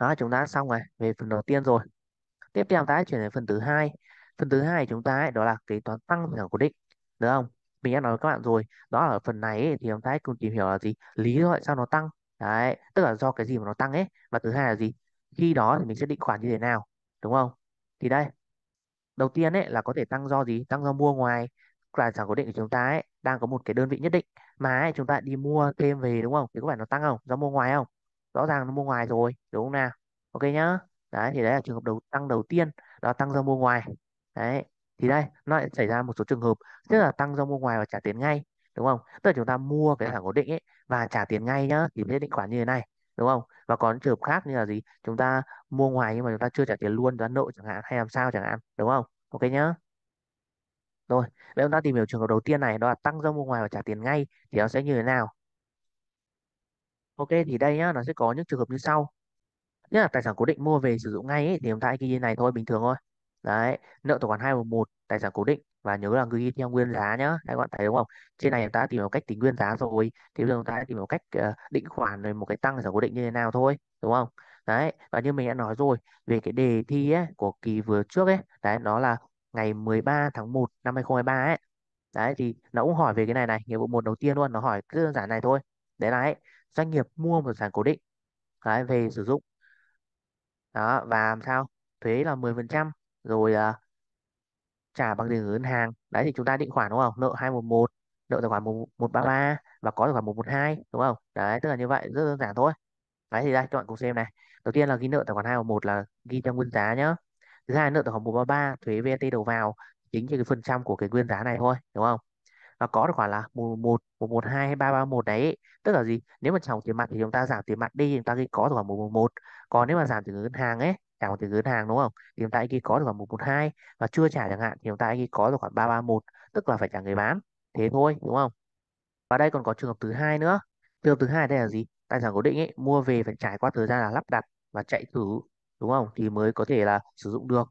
Đó chúng ta xong rồi về phần đầu tiên rồi. Tiếp theo ta chuyển đến phần thứ hai. Phần thứ hai chúng ta ấy, đó là kế toán tăng giảm cố định. Được không? Mình đã nói với các bạn rồi. Đó ở phần này ấy, thì chúng ta cùng tìm hiểu là gì? Lý do tại sao nó tăng. Đấy, tức là do cái gì mà nó tăng ấy. Và thứ hai là gì? Khi đó thì mình sẽ định khoản như thế nào? Đúng không? Thì đây. Đầu tiên ấy là có thể tăng do gì? Tăng do mua ngoài tài sản cố định của chúng ta ấy đang có một cái đơn vị nhất định mà ấy, chúng ta đi mua thêm về đúng không? Thì có phải nó tăng không? Do mua ngoài không? rõ ràng nó mua ngoài rồi đúng không nào ok nhá đấy thì đấy là trường hợp đầu tăng đầu tiên đó tăng do mua ngoài đấy thì đây nó lại xảy ra một số trường hợp tức là tăng do mua ngoài và trả tiền ngay đúng không tức là chúng ta mua cái thẳng cố định ấy và trả tiền ngay nhá thì sẽ định khoản như thế này đúng không và còn trường hợp khác như là gì chúng ta mua ngoài nhưng mà chúng ta chưa trả tiền luôn chúng nợ chẳng hạn hay làm sao chẳng hạn đúng không ok nhá rồi vậy chúng ta tìm hiểu trường hợp đầu tiên này đó là tăng do mua ngoài và trả tiền ngay thì nó sẽ như thế nào Ok thì đây nhá, nó sẽ có những trường hợp như sau. Nhất là tài sản cố định mua về sử dụng ngay ấy, thì chúng ta hãy ghi này thôi bình thường thôi. Đấy, nợ tổng khoản 211 tài sản cố định và nhớ là ghi theo nguyên giá nhá. Các bạn thấy đúng không? Trên này chúng ta tìm một cách tính nguyên giá rồi, thì bây giờ chúng ta tìm một cách ờ, định khoản rồi một cái tăng tài sản cố định như thế nào thôi, đúng không? Đấy, và như mình đã nói rồi về cái đề thi ấy, của kỳ vừa trước ấy, đấy nó là ngày 13 tháng 1 năm 2023 ấy. Đấy thì nó cũng hỏi về cái này này, nhiệm vụ một đầu tiên luôn, nó hỏi cứ đơn giản này thôi. Đấy là ấy, doanh nghiệp mua một sản cố định đấy, về sử dụng đó và làm sao thuế là 10% rồi uh, trả bằng tiền gửi ngân hàng đấy thì chúng ta định khoản đúng không nợ 211 nợ tài khoản 133 và có tài khoản 112 đúng không đấy tức là như vậy rất đơn giản thôi đấy thì đây các bạn cùng xem này đầu tiên là ghi nợ tài khoản 211 là ghi trong nguyên giá nhá thứ hai nợ tài khoản 133 thuế VAT đầu vào chính trên cái phần trăm của cái nguyên giá này thôi đúng không và có được khoảng là một một một một hai hay ba ba một đấy tức là gì nếu mà dòng tiền mặt thì chúng ta giảm tiền mặt đi chúng ta ghi có được khoảng một một một còn nếu mà giảm tiền ngân hàng ấy giảm tiền ngân hàng đúng không thì chúng ta ghi có được khoảng một một hai và chưa trả chẳng hạn thì chúng ta ghi có được khoảng ba ba một tức là phải trả người bán thế thôi đúng không và đây còn có trường hợp thứ hai nữa trường hợp thứ hai đây là gì tài sản cố định ấy mua về phải trải qua thời gian là lắp đặt và chạy thử đúng không thì mới có thể là sử dụng được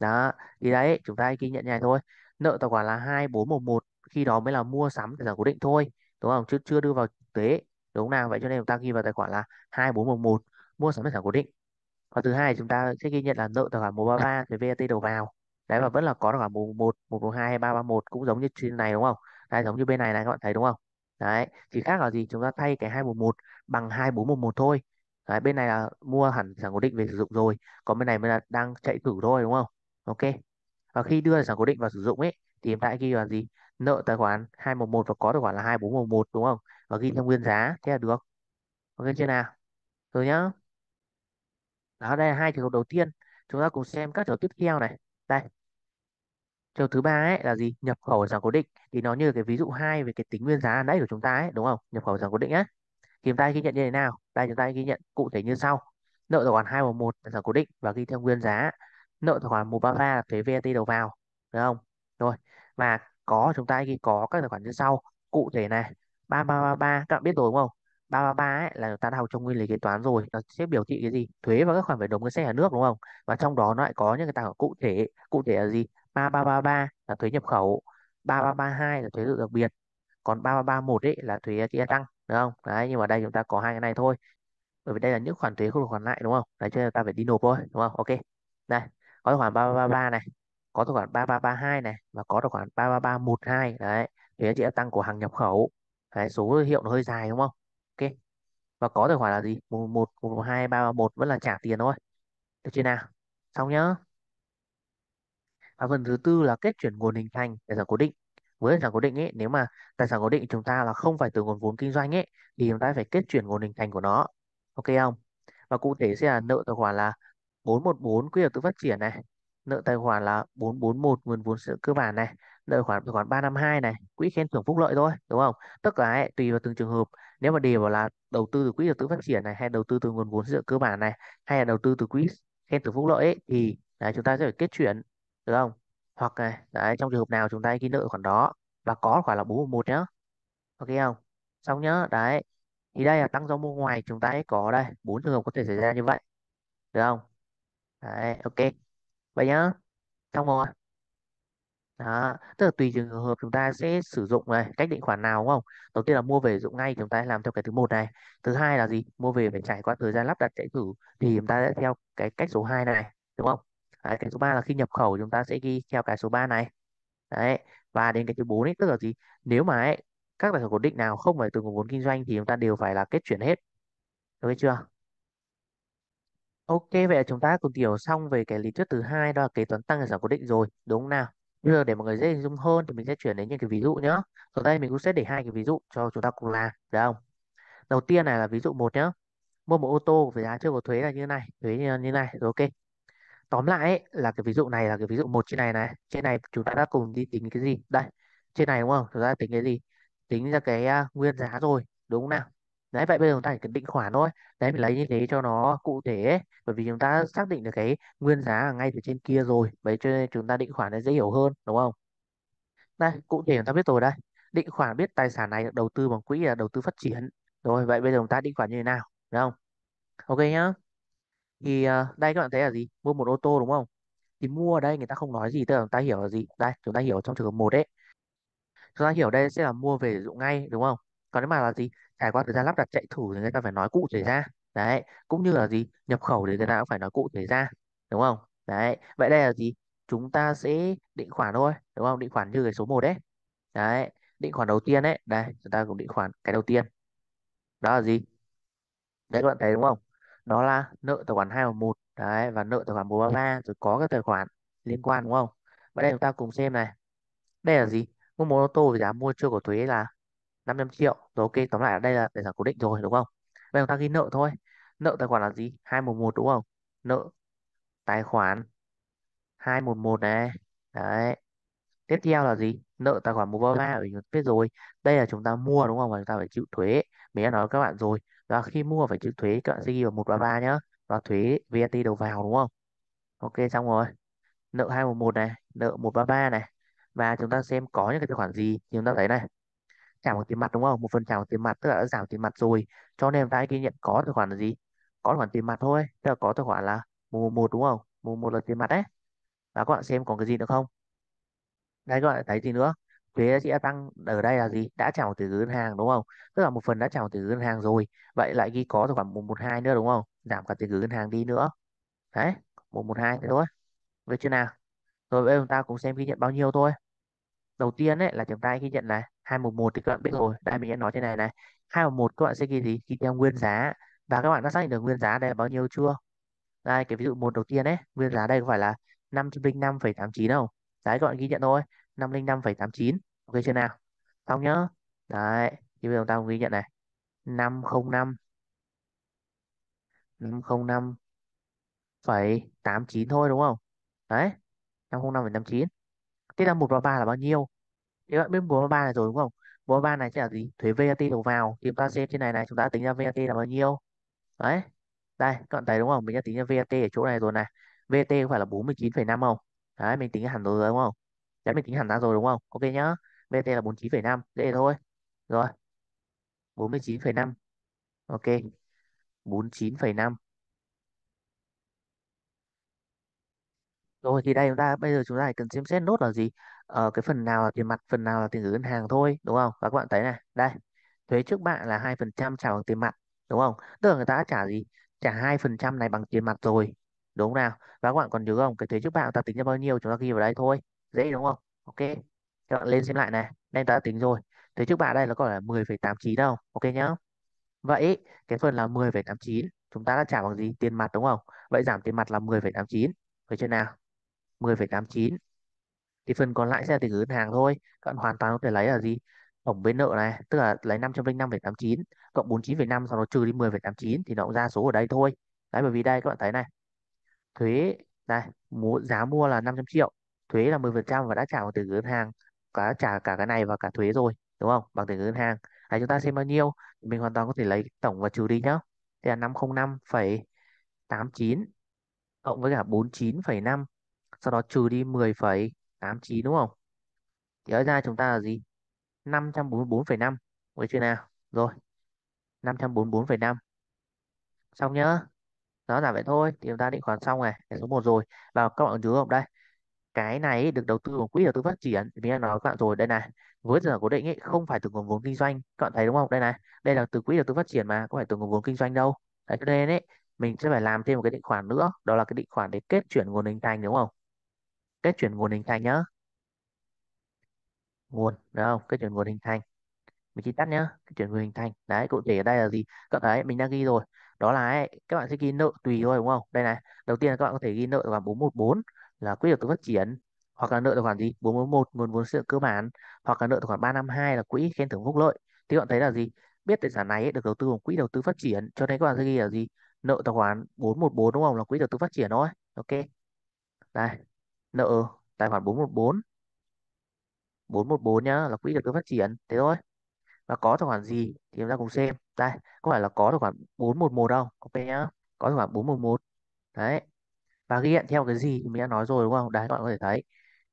đó thì đấy chúng ta ghi nhận này thôi nợ tài khoản là hai bốn một một khi đó mới là mua sắm tài sản cố định thôi đúng không chứ chưa đưa vào thực tế đúng không nào vậy cho nên chúng ta ghi vào tài khoản là 2411 mua sắm tài sản cố định và thứ hai chúng ta sẽ ghi nhận là nợ tài khoản 133 về VAT đầu vào đấy và vẫn là có tài khoản 111 112 2331 cũng giống như trên này đúng không đấy giống như bên này này các bạn thấy đúng không đấy chỉ khác là gì chúng ta thay cái 211 bằng 2411 thôi đấy bên này là mua hẳn sản cố định về sử dụng rồi còn bên này mới là đang chạy thử thôi đúng không ok và khi đưa sản cố định vào sử dụng ấy thì em ta ghi là gì nợ tài khoản 211 và có tài khoản là 2411 đúng không? Và ghi trong nguyên giá thế là được. Ok chưa nào? Rồi ừ nhá. Đó đây là hai trường hợp đầu tiên. Chúng ta cùng xem các trường tiếp theo này. Đây. Trường thứ ba ấy là gì? Nhập khẩu sản cố định thì nó như cái ví dụ hai về cái tính nguyên giá nãy của chúng ta ấy, đúng không? Nhập khẩu sản cố định á. Thì chúng ta ghi nhận như thế nào? Đây chúng ta ghi nhận cụ thể như sau. Nợ tài khoản 211 là sản cố định và ghi theo nguyên giá. Nợ tài khoản 133 là thuế VAT đầu vào, được không? Rồi. Và có chúng ta ghi có các tài khoản như sau cụ thể này 3333 các bạn biết rồi đúng không 333 ấy, là ta đã học trong nguyên lý kế toán rồi nó sẽ biểu thị cái gì thuế và các khoản phải nộp ngân sách nhà nước đúng không và trong đó nó lại có những cái tài khoản cụ thể cụ thể là gì 3333 là thuế nhập khẩu 3332 là thuế dự đặc biệt còn 3331 ấy là thuế chia tăng đúng không đấy nhưng mà đây chúng ta có hai cái này thôi bởi vì đây là những khoản thuế không được hoàn lại đúng không đấy cho nên ta phải đi nộp thôi đúng không ok đây có khoản 3333 này có tài khoản 3332 này và có tài khoản 33312 đấy thì anh chị đã tăng của hàng nhập khẩu đấy, số hiệu nó hơi dài đúng không ok và có tài khoản là gì một hai ba một vẫn là trả tiền thôi được chưa nào xong nhá và phần thứ tư là kết chuyển nguồn hình thành tài sản cố định với tài sản cố định ấy nếu mà tài sản cố định chúng ta là không phải từ nguồn vốn kinh doanh ấy thì chúng ta phải kết chuyển nguồn hình thành của nó ok không và cụ thể sẽ là nợ tài khoản là 414 quy hoạch tự phát triển này nợ tài khoản là 441 nguồn vốn sự cơ bản này nợ khoản tài khoản 352 này quỹ khen thưởng phúc lợi thôi đúng không tất cả ấy, tùy vào từng trường hợp nếu mà đề bảo là đầu tư từ quỹ đầu tư phát triển này hay đầu tư từ nguồn vốn sự cơ bản này hay là đầu tư từ quỹ khen thưởng phúc lợi ấy, thì đấy, chúng ta sẽ phải kết chuyển được không hoặc này đấy, trong trường hợp nào chúng ta ghi nợ khoản đó và có khoản là 411 nhá ok không xong nhá đấy thì đây là tăng do mua ngoài chúng ta có đây bốn trường hợp có thể xảy ra như vậy được không đấy ok vậy nhá xong rồi đó tức là tùy trường hợp chúng ta sẽ sử dụng này cách định khoản nào đúng không đầu tiên là mua về dụng ngay chúng ta làm theo cái thứ một này thứ hai là gì mua về phải trải qua thời gian lắp đặt chạy thử thì chúng ta sẽ theo cái cách số 2 này đúng không đấy, cái số 3 là khi nhập khẩu chúng ta sẽ ghi theo cái số 3 này đấy và đến cái thứ 4 ấy tức là gì nếu mà ấy, các tài sản cố định nào không phải từ nguồn vốn kinh doanh thì chúng ta đều phải là kết chuyển hết được chưa Ok, vậy là chúng ta cùng hiểu xong về cái lý thuyết thứ hai đó là kế toán tăng và giảm cố định rồi, đúng không nào? Bây giờ để mọi người dễ hình dung hơn thì mình sẽ chuyển đến những cái ví dụ nhé. Ở đây mình cũng sẽ để hai cái ví dụ cho chúng ta cùng làm, được không? Đầu tiên này là ví dụ một nhé. Mua một ô tô với giá chưa có thuế là như này, thuế như, như này, rồi ok. Tóm lại ấy, là cái ví dụ này là cái ví dụ một trên này này. Trên này chúng ta đã cùng đi tính cái gì? Đây, trên này đúng không? Chúng ta tính cái gì? Tính ra cái uh, nguyên giá rồi, đúng không nào? Đấy, vậy bây giờ chúng ta chỉ cần định khoản thôi. Đấy, mình lấy như thế cho nó cụ thể ấy. Bởi vì chúng ta xác định được cái nguyên giá ở ngay từ trên kia rồi. Vậy cho nên chúng ta định khoản nó dễ hiểu hơn, đúng không? Đây, cụ thể chúng ta biết rồi đây. Định khoản biết tài sản này được đầu tư bằng quỹ là đầu tư phát triển. Rồi, vậy bây giờ chúng ta định khoản như thế nào, đúng không? Ok nhá. Thì ờ, đây các bạn thấy là gì? Mua một ô tô đúng không? Thì mua ở đây người ta không nói gì, tức là chúng ta hiểu là gì? Đây, chúng ta hiểu trong trường hợp một đấy. Chúng ta hiểu đây sẽ là mua về dụng ngay, đúng không? còn nếu mà là gì trải qua thời gian lắp đặt chạy thử thì người ta phải nói cụ thể ra đấy cũng như là gì nhập khẩu thì người ta cũng phải nói cụ thể ra đúng không đấy vậy đây là gì chúng ta sẽ định khoản thôi đúng không định khoản như cái số 1 đấy đấy định khoản đầu tiên đấy đây chúng ta cũng định khoản cái đầu tiên đó là gì đấy các bạn thấy đúng không đó là nợ tài khoản hai một đấy và nợ tài khoản ba rồi có các tài khoản liên quan đúng không vậy đây chúng ta cùng xem này đây là gì mua một ô tô với giá mua chưa có thuế là 500 triệu rồi ok tóm lại ở đây là tài sản cố định rồi đúng không bây giờ ta ghi nợ thôi nợ tài khoản là gì 211 đúng không nợ tài khoản 211 này đấy tiếp theo là gì nợ tài khoản mua ba mình biết rồi đây là chúng ta mua đúng không và chúng ta phải chịu thuế mình đã nói với các bạn rồi và khi mua phải chịu thuế các bạn sẽ ghi vào 133 ba ba nhá và thuế VAT đầu vào đúng không ok xong rồi nợ 211 này nợ 133 này và chúng ta xem có những cái tài khoản gì thì chúng ta thấy này trả bằng tiền mặt đúng không một phần trả bằng tiền mặt tức là đã giảm tiền mặt rồi cho nên ta ghi nhận có tài khoản là gì có tài khoản tiền mặt thôi tức là có tài khoản là mùa một đúng không mùa một là tiền mặt đấy và các bạn xem còn cái gì nữa không đây các bạn thấy gì nữa thuế giá trị gia tăng ở đây là gì đã trả một từ ngân hàng đúng không tức là một phần đã trả một từ ngân hàng rồi vậy lại ghi có tài khoản một một hai nữa đúng không giảm cả tiền gửi ngân hàng đi nữa đấy một một hai thế thôi được chưa nào rồi bây giờ chúng ta cùng xem ghi nhận bao nhiêu thôi đầu tiên ấy là chúng ta ghi nhận là 211 thì các bạn biết rồi đây mình đã nói thế này này 211 các bạn sẽ ghi gì ghi theo nguyên giá và các bạn đã xác định được nguyên giá đây là bao nhiêu chưa đây cái ví dụ một đầu tiên ấy nguyên giá đây có phải là 505,89 không đấy các bạn ghi nhận thôi 505,89 ok chưa nào xong nhớ. đấy thì bây giờ chúng ta ghi nhận này 505 505 phẩy 89 thôi đúng không đấy 505,89 Tiếp là 1 và 3 là bao nhiêu các bạn biết bốn ba này rồi đúng không bốn ba này sẽ là gì thuế VAT đầu vào thì chúng ta xem trên này này chúng ta tính ra VAT là bao nhiêu đấy đây các bạn thấy đúng không mình đã tính ra VAT ở chỗ này rồi này VAT có phải là 49,5 không đấy mình tính hẳn rồi đúng không đấy mình tính hẳn ra rồi đúng không ok nhá VAT là 49,5 dễ thôi rồi 49,5 ok 49,5 Rồi thì đây chúng ta bây giờ chúng ta chỉ cần xem xét nốt là gì? Ờ, cái phần nào là tiền mặt, phần nào là tiền gửi ngân hàng thôi, đúng không? Và các bạn thấy này, đây. Thuế trước bạ là hai phần trăm trả bằng tiền mặt, đúng không? Tức là người ta đã trả gì? Trả hai phần trăm này bằng tiền mặt rồi, đúng không nào? Và các bạn còn nhớ không? Cái thuế trước bạ ta tính ra bao nhiêu chúng ta ghi vào đây thôi. Dễ đúng không? Ok. Các bạn lên xem lại này, đây ta đã tính rồi. Thuế trước bạ đây nó còn là mười tám chín đâu, ok nhá. Vậy cái phần là mười tám chín chúng ta đã trả bằng gì? Tiền mặt đúng không? Vậy giảm tiền mặt là mười tám chín Được chưa nào? 10,89 thì phần còn lại sẽ là tiền gửi ngân hàng thôi các bạn hoàn toàn có thể lấy là gì tổng bên nợ này tức là lấy 505,89 cộng 49,5 sau đó trừ đi 10,89 thì nó cũng ra số ở đây thôi đấy bởi vì đây các bạn thấy này thuế này mua, giá mua là 500 triệu thuế là 10% và đã trả bằng tiền gửi ngân hàng cả trả cả cái này và cả thuế rồi đúng không bằng tiền gửi ngân hàng đấy chúng ta xem bao nhiêu mình hoàn toàn có thể lấy tổng và trừ đi nhá thì là 505,89 cộng với cả 49,5 sau đó trừ đi 10,89 đúng không? Thì ở ra chúng ta là gì? 544,5 với chưa nào? Rồi. 544,5. Xong nhớ. Đó là vậy thôi, thì chúng ta định khoản xong này, để số 1 rồi. Và các bạn chú không đây? Cái này được đầu tư vào quỹ đầu tư phát triển, mình đã nói các bạn rồi đây này. Với giờ cố định ấy không phải từ nguồn vốn kinh doanh, các bạn thấy đúng không? Đây này, đây là từ quỹ đầu tư phát triển mà, không phải từ nguồn vốn kinh doanh đâu. Đấy cho nên ấy, mình sẽ phải làm thêm một cái định khoản nữa, đó là cái định khoản để kết chuyển nguồn hình thành đúng không? kết chuyển nguồn hình thành nhá nguồn đúng không kết chuyển nguồn hình thành mình chỉ tắt nhá kết chuyển nguồn hình thành đấy cụ thể ở đây là gì các bạn thấy mình đã ghi rồi đó là ấy, các bạn sẽ ghi nợ tùy thôi đúng không đây này đầu tiên là các bạn có thể ghi nợ tài khoản 414 là quỹ đầu tư phát triển hoặc là nợ tài khoản gì 441 nguồn vốn sự cơ bản hoặc là nợ tài khoản 352 là quỹ khen thưởng phúc lợi thì các bạn thấy là gì biết tài sản này ấy, được đầu tư bằng quỹ đầu tư phát triển cho nên các bạn sẽ ghi là gì nợ tài khoản 414 đúng không là quỹ đầu tư phát triển thôi ok đây nợ tài khoản 414 414 nhá là quỹ đầu tư phát triển thế thôi và có tài khoản gì thì chúng ta cùng xem đây có phải là có tài khoản 411 đâu ok nhá có tài khoản 411 đấy và ghi nhận theo cái gì thì mình đã nói rồi đúng không đấy các bạn có thể thấy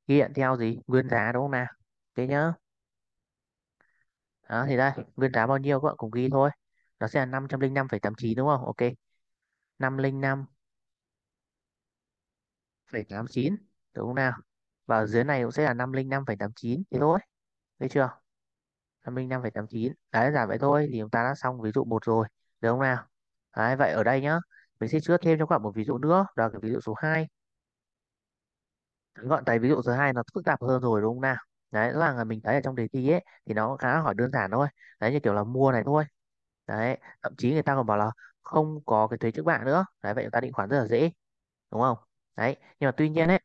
ghi nhận theo gì nguyên giá đúng không nào thế nhá đó, thì đây nguyên giá bao nhiêu các bạn cùng ghi thôi nó sẽ là 505,89 đúng không ok 505,89 Đúng không nào? Và ở dưới này cũng sẽ là 505,89 thế thôi. Thấy chưa? 505,89. Đấy giảm vậy thôi thì chúng ta đã xong ví dụ một rồi. Đúng không nào? Đấy, vậy ở đây nhá, mình sẽ chữa thêm cho các bạn một ví dụ nữa, đó là cái ví dụ số 2. Gọn tại ví dụ số 2 nó phức tạp hơn rồi đúng không nào? Đấy, là mình thấy ở trong đề thi ấy thì nó khá là hỏi đơn giản thôi. Đấy như kiểu là mua này thôi. Đấy, thậm chí người ta còn bảo là không có cái thuế trước bạ nữa. Đấy vậy chúng ta định khoản rất là dễ. Đúng không? Đấy, nhưng mà tuy nhiên ấy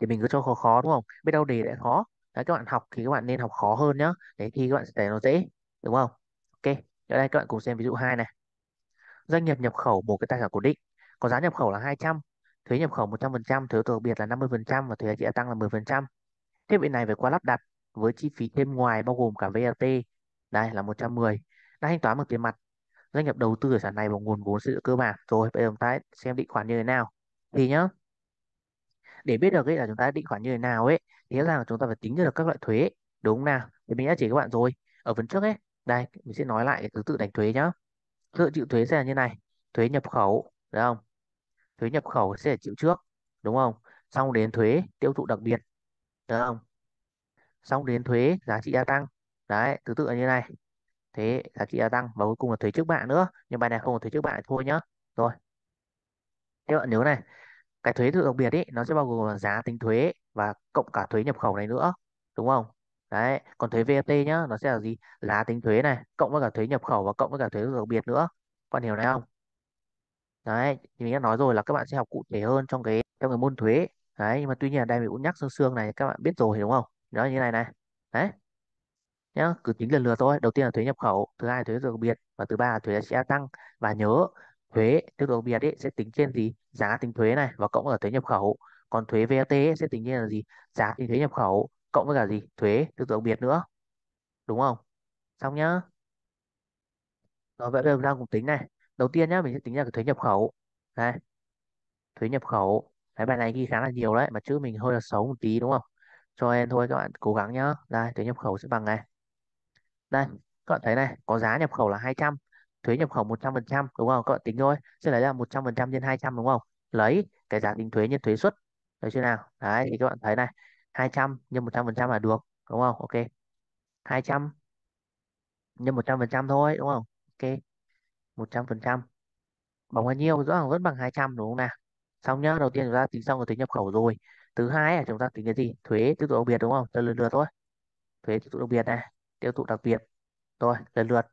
thì mình cứ cho khó khó đúng không biết đâu đề lại khó đấy các bạn học thì các bạn nên học khó hơn nhá để khi các bạn sẽ thấy nó dễ đúng không ok ở đây các bạn cùng xem ví dụ hai này doanh nghiệp nhập khẩu một cái tài sản cố định có giá nhập khẩu là 200 thuế nhập khẩu 100% thuế đặc biệt là 50% và thuế giá trị tăng là 10% thiết bị này phải qua lắp đặt với chi phí thêm ngoài bao gồm cả VAT đây là 110 đã thanh toán bằng tiền mặt doanh nghiệp đầu tư tài sản này bằng nguồn vốn xây dựng cơ bản rồi bây giờ chúng ta xem định khoản như thế nào thì nhá để biết được ấy là chúng ta định khoản như thế nào ấy thì rõ là chúng ta phải tính được các loại thuế đúng không nào thì mình đã chỉ các bạn rồi ở phần trước ấy đây mình sẽ nói lại cái thứ tự đánh thuế nhá thứ tự chịu thuế sẽ là như này thuế nhập khẩu đúng không thuế nhập khẩu sẽ chịu trước đúng không xong đến thuế tiêu thụ đặc biệt đúng không xong đến thuế giá trị gia tăng đấy thứ tự là như này thế giá trị gia tăng và cuối cùng là thuế trước bạ nữa nhưng bài này không có thuế trước bạ thôi nhá rồi các bạn nhớ này cái thuế thu đặc biệt ấy nó sẽ bao gồm giá tính thuế và cộng cả thuế nhập khẩu này nữa đúng không đấy còn thuế VAT nhá nó sẽ là gì giá tính thuế này cộng với cả thuế nhập khẩu và cộng với cả thuế thu đặc biệt nữa bạn hiểu này không đấy thì mình đã nói rồi là các bạn sẽ học cụ thể hơn trong cái trong cái môn thuế đấy nhưng mà tuy nhiên ở đây mình cũng nhắc sương sương này các bạn biết rồi đúng không nó như này này đấy nhá cứ tính lần lượt thôi đầu tiên là thuế nhập khẩu thứ hai là thuế đặc biệt và thứ ba là thuế sẽ tăng và nhớ thuế tiêu thụ biệt ấy sẽ tính trên gì giá tính thuế này và cộng với cả thuế nhập khẩu còn thuế VAT ấy sẽ tính trên là gì giá tính thuế nhập khẩu cộng với cả gì thuế tiêu thụ biệt nữa đúng không xong nhá rồi vậy bây giờ đang cùng tính này đầu tiên nhá mình sẽ tính ra cái thuế nhập khẩu này thuế nhập khẩu cái bài này ghi khá là nhiều đấy mà chữ mình hơi là xấu một tí đúng không cho nên thôi các bạn cố gắng nhá đây thuế nhập khẩu sẽ bằng này đây các bạn thấy này có giá nhập khẩu là 200 thuế nhập khẩu 100% đúng không? Các bạn tính thôi. Sẽ lấy là 100% nhân 200 đúng không? Lấy cái giá tính thuế nhân thuế suất. Được chưa nào? Đấy thì các bạn thấy này, 200 nhân 100% là được đúng không? Ok. 200 nhân 100% thôi đúng không? Ok. 100% bằng bao nhiêu? Rõ ràng vẫn bằng 200 đúng không nào? Xong nhá, đầu tiên chúng ta tính xong rồi thuế nhập khẩu rồi. Thứ hai là chúng ta tính cái gì? Thuế tiêu thụ đặc biệt đúng không? Lần lượt thôi. Thuế tiêu thụ đặc biệt này, tiêu thụ đặc biệt. Rồi, lần lượt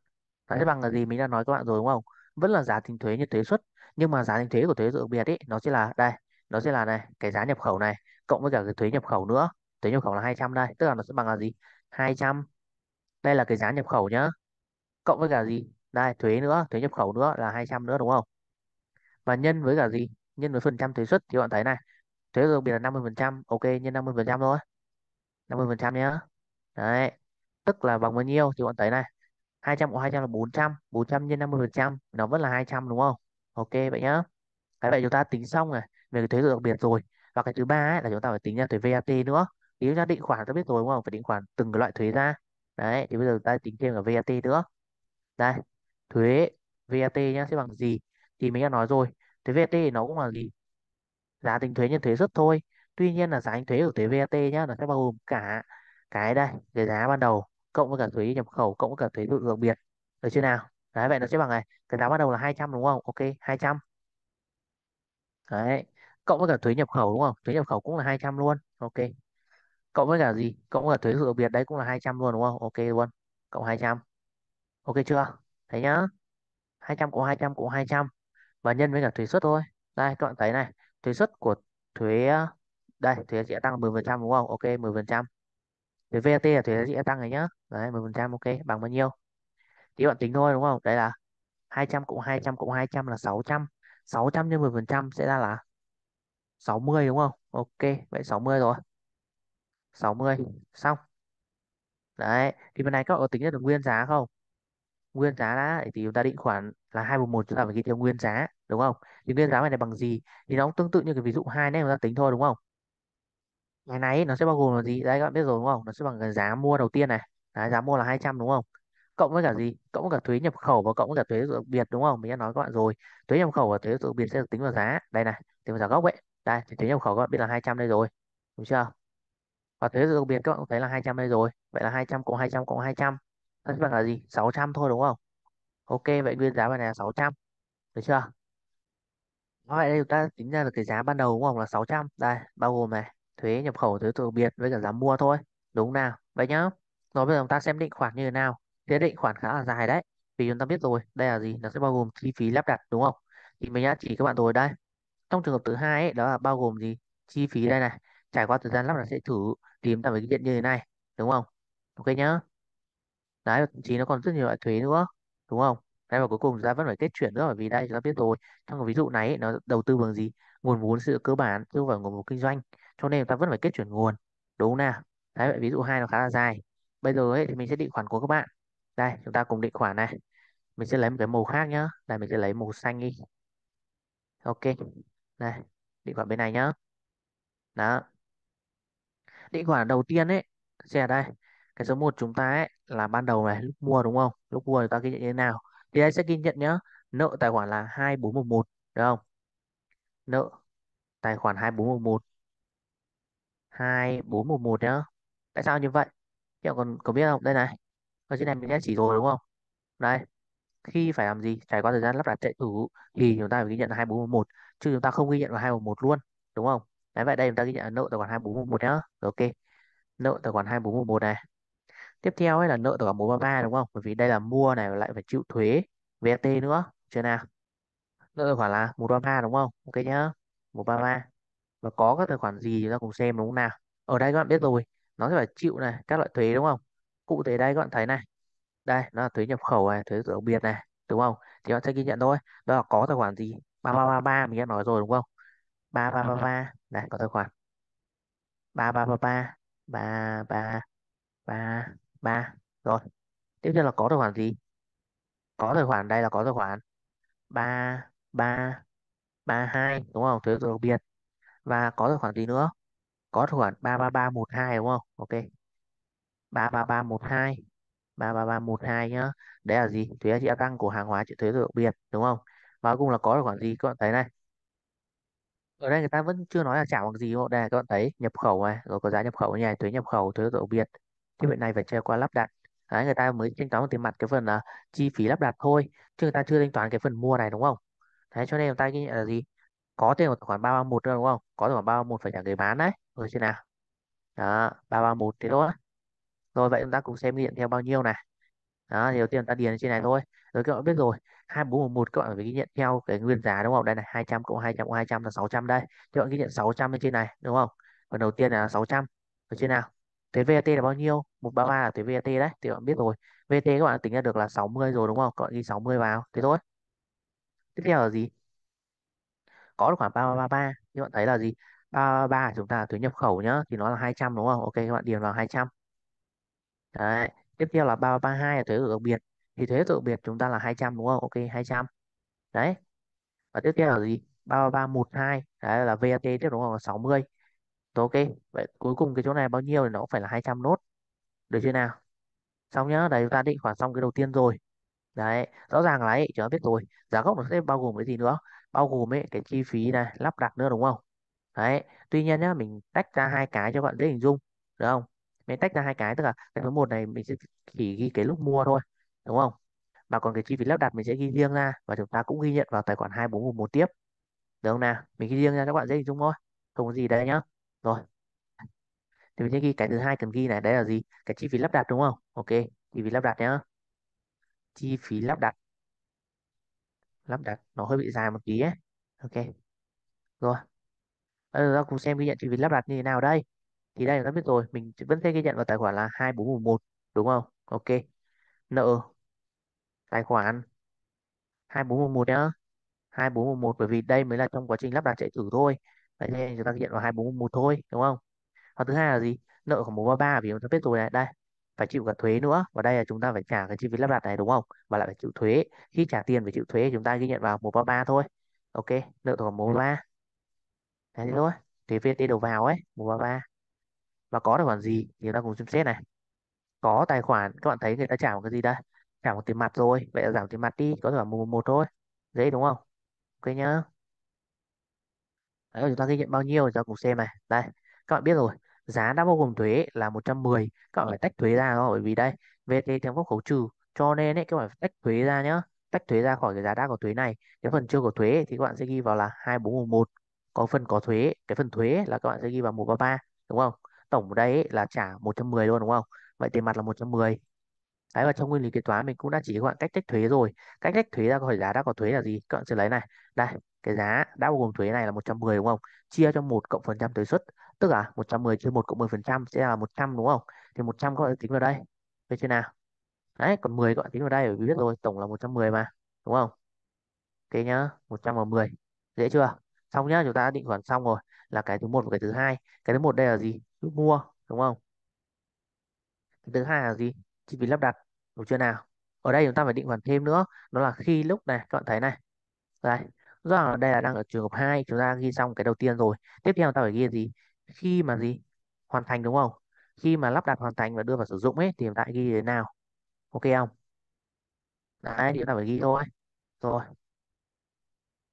Lãi bằng là gì mình đã nói các bạn rồi đúng không? Vẫn là giá tính thuế như thuế suất, nhưng mà giá tính thuế của thuế đặc biệt ấy nó sẽ là đây, nó sẽ là này, cái giá nhập khẩu này cộng với cả cái thuế nhập khẩu nữa. Thuế nhập khẩu là 200 đây, tức là nó sẽ bằng là gì? 200. Đây là cái giá nhập khẩu nhá. Cộng với cả gì? Đây, thuế nữa, thuế nhập khẩu nữa là 200 nữa đúng không? Và nhân với cả gì? Nhân với phần trăm thuế suất thì bạn thấy này, thuế đặc biệt là 50%, ok nhân 50% thôi. 50% nhá. Đấy, tức là bằng bao nhiêu thì bạn thấy này 200 của 200 là 400 400 nhân 50 phần trăm nó vẫn là 200 đúng không ok vậy nhá cái vậy chúng ta tính xong rồi về cái thuế đặc biệt rồi và cái thứ ba là chúng ta phải tính ra thuế VAT nữa Nếu chúng ta định khoản ta biết rồi đúng không phải định khoản từng loại thuế ra đấy thì bây giờ chúng ta tính thêm cả VAT nữa đây thuế VAT nhá sẽ bằng gì thì mình đã nói rồi thuế VAT nó cũng là gì giá tính thuế nhân thuế suất thôi tuy nhiên là giá tính thuế của thuế VAT nhá nó sẽ bao gồm cả cái đây cái giá ban đầu cộng với cả thuế nhập khẩu cộng với cả thuế hưởng biệt được chưa nào đấy vậy nó sẽ bằng này cái giá bắt đầu là 200 đúng không ok 200 đấy cộng với cả thuế nhập khẩu đúng không thuế nhập khẩu cũng là 200 luôn ok cộng với cả gì cộng với cả thuế hưởng biệt đấy cũng là 200 luôn đúng không ok luôn cộng 200 ok chưa thấy nhá 200 cộng 200 cộng 200 và nhân với cả thuế suất thôi đây các bạn thấy này thuế suất của thuế à, đây thuế sẽ tăng 10% đúng không ok 10% cái VAT là thuế giá trị gia tăng này nhá đấy 10% ok bằng bao nhiêu thì bạn tính thôi đúng không Đây là 200 cộng 200 cộng 200 là 600 600 nhân 10% sẽ ra là 60 đúng không ok vậy 60 rồi 60 xong đấy thì bên này các bạn có tính được nguyên giá không nguyên giá đã thì chúng ta định khoản là hai chúng ta phải ghi theo nguyên giá đúng không thì nguyên giá này là bằng gì thì nó cũng tương tự như cái ví dụ hai này chúng ta tính thôi đúng không ngày này nó sẽ bao gồm là gì đấy các bạn biết rồi đúng không nó sẽ bằng cái giá mua đầu tiên này đấy, giá mua là 200 đúng không cộng với cả gì cộng với cả thuế nhập khẩu và cộng với cả thuế đặc biệt đúng không mình đã nói các bạn rồi thuế nhập khẩu và thuế đặc biệt sẽ được tính vào giá đây này tính vào giá gốc ấy đây thì thuế nhập khẩu các bạn biết là 200 đây rồi đúng chưa và thuế đặc biệt các bạn cũng thấy là 200 đây rồi vậy là 200 cộng 200 cộng 200 nó sẽ bằng là gì 600 thôi đúng không ok vậy nguyên giá bài này là 600 được chưa Nói vậy đây chúng ta tính ra được cái giá ban đầu đúng không là 600 đây bao gồm này thuế nhập khẩu thuế đặc biệt với cả giá mua thôi đúng nào vậy nhá rồi bây giờ chúng ta xem định khoản như thế nào thế định khoản khá là dài đấy vì chúng ta biết rồi đây là gì nó sẽ bao gồm chi phí lắp đặt đúng không thì mình đã chỉ các bạn rồi đây trong trường hợp thứ hai ấy, đó là bao gồm gì chi phí đây này trải qua thời gian lắp đặt sẽ thử tìm ra với cái diện như thế này đúng không ok nhá đấy thậm chí nó còn rất nhiều loại thuế nữa đúng không đấy và cuối cùng chúng ta vẫn phải kết chuyển nữa bởi vì đây chúng ta biết rồi trong cái ví dụ này ấy, nó đầu tư bằng gì nguồn vốn sự cơ bản chứ không phải nguồn vốn kinh doanh cho nên ta vẫn phải kết chuyển nguồn đúng không nào đấy vậy ví dụ hai nó khá là ừ. dài bây giờ ấy, thì mình sẽ định khoản của các bạn đây chúng ta cùng định khoản này mình sẽ lấy một cái màu khác nhá đây mình sẽ lấy màu xanh đi ok đây định khoản bên này nhá đó định khoản đầu tiên ấy sẽ ở đây cái số 1 chúng ta ấy là ban đầu này lúc mua đúng không lúc mua chúng ta ghi nhận như thế nào thì đây sẽ ghi nhận nhá nợ tài khoản là 2411 được không nợ tài khoản 2411 hai bốn một một nhá tại sao như vậy các còn có biết không đây này ở trên này mình đã chỉ rồi đúng không đây khi phải làm gì trải qua thời gian lắp đặt chạy thử thì chúng ta phải ghi nhận là hai bốn một một chứ chúng ta không ghi nhận là hai một một luôn đúng không đấy vậy đây chúng ta ghi nhận là nợ tài khoản hai bốn một một nhá ok nợ tài khoản hai bốn một một này tiếp theo ấy là nợ tài khoản bốn ba ba đúng không bởi vì đây là mua này lại phải chịu thuế VAT nữa chưa nào nợ tài khoản là một ba ba đúng không ok nhá một ba ba và có các tài khoản gì chúng ta cùng xem đúng không nào ở đây các bạn biết ừ. rồi nó sẽ phải chịu này các loại thuế đúng không cụ thể đây các bạn thấy này đây nó là thuế nhập khẩu này thuế đặc biệt này đúng không thì bạn sẽ ghi nhận thôi đó là có tài khoản gì ba ba ba ba mình đã nói rồi đúng không ba ba ba ba này có tài khoản ba ba ba ba ba ba ba ba rồi tiếp theo là có tài khoản gì có tài khoản đây là có tài khoản ba ba ba hai đúng không thuế đặc biệt và có tài khoản gì nữa có tài khoản ba ba ba một hai đúng không ok ba ba ba một hai ba ba ba một hai nhá đấy là gì thuế giá tăng của hàng hóa chịu thuế đặc biệt đúng không và cuối cùng là có tài khoản gì các bạn thấy này ở đây người ta vẫn chưa nói là trả bằng gì đâu đây các bạn thấy nhập khẩu này rồi có giá nhập khẩu nhà thuế nhập khẩu thuế đặc biệt thì hiện này phải treo qua lắp đặt đấy người ta mới thanh toán tiền mặt cái phần là chi phí lắp đặt thôi chứ người ta chưa thanh toán cái phần mua này đúng không thế cho nên người ta ghi nhận là gì có thêm một tài khoản 331 đúng không có tài khoản 331 phải trả người bán đấy rồi trên nào đó 331 thế thôi rồi vậy chúng ta cùng xem nhận theo bao nhiêu này đó thì đầu tiên ta điền trên này thôi rồi các bạn biết rồi 2411 các bạn phải ghi nhận theo cái nguyên giá đúng không đây này 200 cộng 200 cộng 200 là 600 đây các bạn ghi nhận 600 lên trên này đúng không phần đầu tiên là 600 rồi trên nào thuế VAT là bao nhiêu 133 là thuế VAT đấy thì các bạn biết rồi VAT các bạn tính ra được là 60 rồi đúng không các bạn ghi 60 vào thế thôi tiếp theo là gì có được khoảng 333 như bạn thấy là gì 333 chúng ta là thuế nhập khẩu nhá thì nó là 200 đúng không ok các bạn điền vào 200 đấy tiếp theo là 332 là thuế của đặc biệt thì thuế tự biệt chúng ta là 200 đúng không ok 200 đấy và tiếp theo là gì 33312 đấy là VAT tiếp đúng không là 60 Đó, ok vậy cuối cùng cái chỗ này bao nhiêu thì nó cũng phải là 200 nốt được chưa nào xong nhá đấy chúng ta định khoản xong cái đầu tiên rồi đấy rõ ràng là ấy chúng ta biết rồi giá gốc nó sẽ bao gồm cái gì nữa bao gồm ấy cái chi phí này lắp đặt nữa đúng không đấy tuy nhiên nhá mình tách ra hai cái cho bạn dễ hình dung được không mình tách ra hai cái tức là cái số một này mình sẽ chỉ ghi cái lúc mua thôi đúng không mà còn cái chi phí lắp đặt mình sẽ ghi riêng ra và chúng ta cũng ghi nhận vào tài khoản hai bốn một tiếp được không nào mình ghi riêng ra các bạn dễ hình dung thôi không có gì đây nhá rồi thì mình sẽ ghi cái thứ hai cần ghi này đấy là gì cái chi phí lắp đặt đúng không ok chi phí lắp đặt nhá chi phí lắp đặt lắp đặt nó hơi bị dài một tí ấy. ok rồi bây giờ ta cùng xem ghi nhận chi phí lắp đặt như thế nào đây thì đây chúng ta biết rồi mình vẫn sẽ ghi nhận vào tài khoản là 2411 đúng không ok nợ tài khoản 2411 nhá 2411 bởi vì đây mới là trong quá trình lắp đặt chạy thử thôi vậy nên chúng ta ghi nhận vào 2411 thôi đúng không và thứ hai là gì nợ khoảng 433 vì chúng ta biết rồi này đây phải chịu cả thuế nữa và đây là chúng ta phải trả cái chi phí lắp đặt này đúng không và lại phải chịu thuế khi trả tiền phải chịu thuế chúng ta ghi nhận vào một ba thôi ok nợ tổng một ba thế thôi thế thuế VAT đầu vào ấy một ba ba và có tài khoản gì thì chúng ta cùng xem xét này có tài khoản các bạn thấy người ta trả một cái gì đây trả một tiền mặt rồi vậy là giảm tiền mặt đi có thể là một một thôi dễ đúng không ok nhá Đấy, chúng ta ghi nhận bao nhiêu chúng cùng xem này đây các bạn biết rồi giá đã bao gồm thuế là 110 các bạn ờ. phải tách thuế ra bởi vì đây VAT trong phúc khấu trừ cho nên ấy, các bạn phải tách thuế ra nhé tách thuế ra khỏi cái giá đã có thuế này cái phần chưa có thuế thì các bạn sẽ ghi vào là 2411 có phần có thuế cái phần thuế là các bạn sẽ ghi vào 133 đúng không tổng ở đây ấy, là trả 110 luôn đúng không vậy tiền mặt là 110 Đấy và trong nguyên lý kế toán mình cũng đã chỉ các bạn cách tách thuế rồi. Cách tách thuế ra khỏi giá đã có thuế là gì? Các bạn sẽ lấy này. Đây, cái giá đã bao gồm thuế này là 110 đúng không? Chia cho một cộng phần trăm thuế suất tức là 110 chia 1 cộng 10% sẽ là 100 đúng không thì 100 các bạn tính vào đây về chưa nào đấy còn 10 các bạn tính vào đây bởi vì biết rồi tổng là 110 mà đúng không ok nhá 110 dễ chưa xong nhá chúng ta định khoản xong rồi là cái thứ một và cái thứ hai cái thứ một đây là gì lúc mua đúng không cái thứ hai là gì chi phí lắp đặt đúng chưa nào ở đây chúng ta phải định khoản thêm nữa đó là khi lúc này các bạn thấy này đây rõ ràng là đây là đang ở trường hợp hai chúng ta ghi xong cái đầu tiên rồi tiếp theo chúng ta phải ghi gì khi mà gì hoàn thành đúng không khi mà lắp đặt hoàn thành và đưa vào sử dụng ấy thì hiện tại ghi thế nào ok không đấy điểm ta phải ghi thôi rồi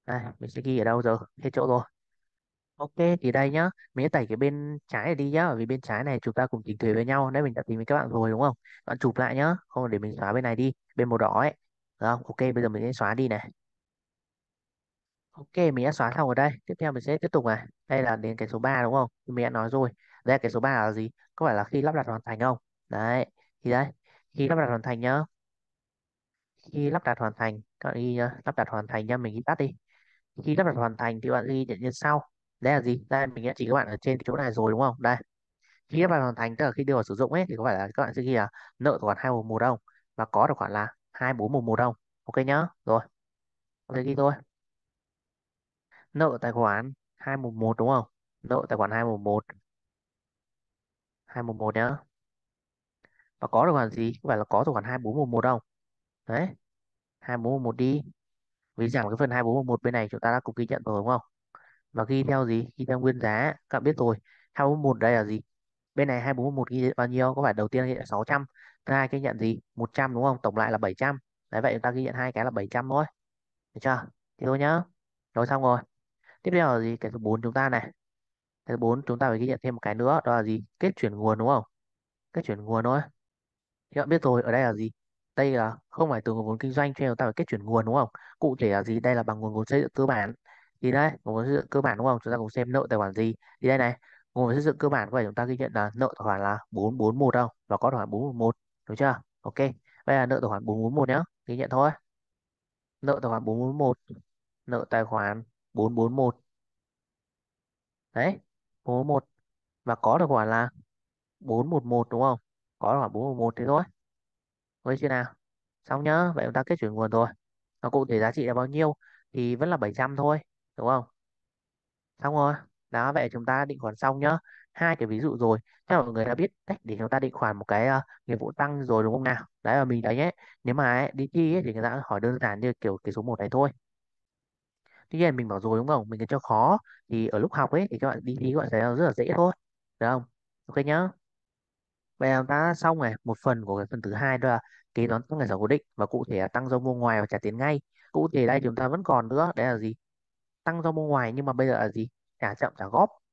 đây mình sẽ ghi ở đâu giờ? hết chỗ rồi ok thì đây nhá mình sẽ tẩy cái bên trái này đi nhá vì bên trái này chúng ta cùng chỉnh thuế với nhau đấy mình đã tìm với các bạn rồi đúng không bạn chụp lại nhá không để mình xóa bên này đi bên màu đỏ ấy được không ok bây giờ mình sẽ xóa đi này Ok, mình đã xóa xong ở đây. Tiếp theo mình sẽ tiếp tục à. Đây là đến cái số 3 đúng không? Mình đã nói rồi. Đây là cái số 3 là gì? Có phải là khi lắp đặt hoàn thành không? Đấy. Thì đây, khi lắp đặt hoàn thành nhá. Khi lắp đặt hoàn thành, các bạn ghi nhá, lắp đặt hoàn thành nhá, mình ghi tắt đi. Khi lắp đặt hoàn thành thì bạn ghi nhận như sau. Đây là gì? Đây mình đã chỉ các bạn ở trên chỗ này rồi đúng không? Đây. Khi lắp đặt hoàn thành tức là khi đưa vào sử dụng ấy thì có phải là các bạn sẽ ghi là nợ khoản 211 không? Và có được khoản là 2411 không? Ok nhá. Rồi. Ok ghi thôi nợ tài khoản 211 đúng không? Nợ tài khoản 211. 211 nhá. Và có tài khoản gì? Có phải là có tài khoản 2411 không? Đấy. 2411 đi. Ví dụ rằng cái phần 2411 bên này chúng ta đã cùng ghi nhận rồi đúng không? Và ghi theo gì? Ghi theo nguyên giá. Các bạn biết rồi. 241 đây là gì? Bên này 2411 ghi bao nhiêu? Có phải đầu tiên ghi nhận 600. Thứ hai cái nhận gì? 100 đúng không? Tổng lại là 700. Đấy vậy chúng ta ghi nhận hai cái là 700 thôi. Được chưa? Thế thôi nhá. Rồi xong rồi tiếp theo là gì cái số 4 chúng ta này cái số 4 chúng ta phải ghi nhận thêm một cái nữa đó là gì kết chuyển nguồn đúng không kết chuyển nguồn thôi thì bạn biết rồi ở đây là gì đây là không phải từ nguồn vốn kinh doanh cho nên chúng ta phải kết chuyển nguồn đúng không cụ thể là gì đây là bằng nguồn vốn xây dựng cơ bản thì đây nguồn vốn xây dựng cơ bản đúng không chúng ta cùng xem nợ tài khoản gì thì đây này nguồn vốn xây dựng cơ bản có phải chúng ta ghi nhận là nợ tài khoản là 441 đâu và có tài khoản 411 đúng chưa ok đây là nợ tài khoản 441 nhé ghi nhận thôi nợ tài khoản 441 nợ tài khoản 441. Đấy, 441 và có được quả là 411 đúng không? Có được quả 411 thế thôi. Với chưa nào? Xong nhá, vậy chúng ta kết chuyển nguồn rồi. Nó cụ thể giá trị là bao nhiêu thì vẫn là 700 thôi, đúng không? Xong rồi. Đó, vậy chúng ta định khoản xong nhá. Hai cái ví dụ rồi. Chắc mọi người đã biết cách để chúng ta định khoản một cái uh, nghiệp vụ tăng rồi đúng không nào? Đấy là mình thấy nhé. Nếu mà ấy, đi thi ấy, thì người ta hỏi đơn giản như kiểu cái số 1 này thôi tuy nhiên mình bảo rồi đúng không mình cứ cho khó thì ở lúc học ấy thì các bạn đi thí các bạn thấy rất là dễ thôi được không ok nhá vậy là ta xong này một phần của cái phần thứ hai đó là kế toán tăng tài sản cố định và cụ thể là tăng do mua ngoài và trả tiền ngay cụ thể đây chúng ta vẫn còn nữa đấy là gì tăng do mua ngoài nhưng mà bây giờ là gì trả chậm trả góp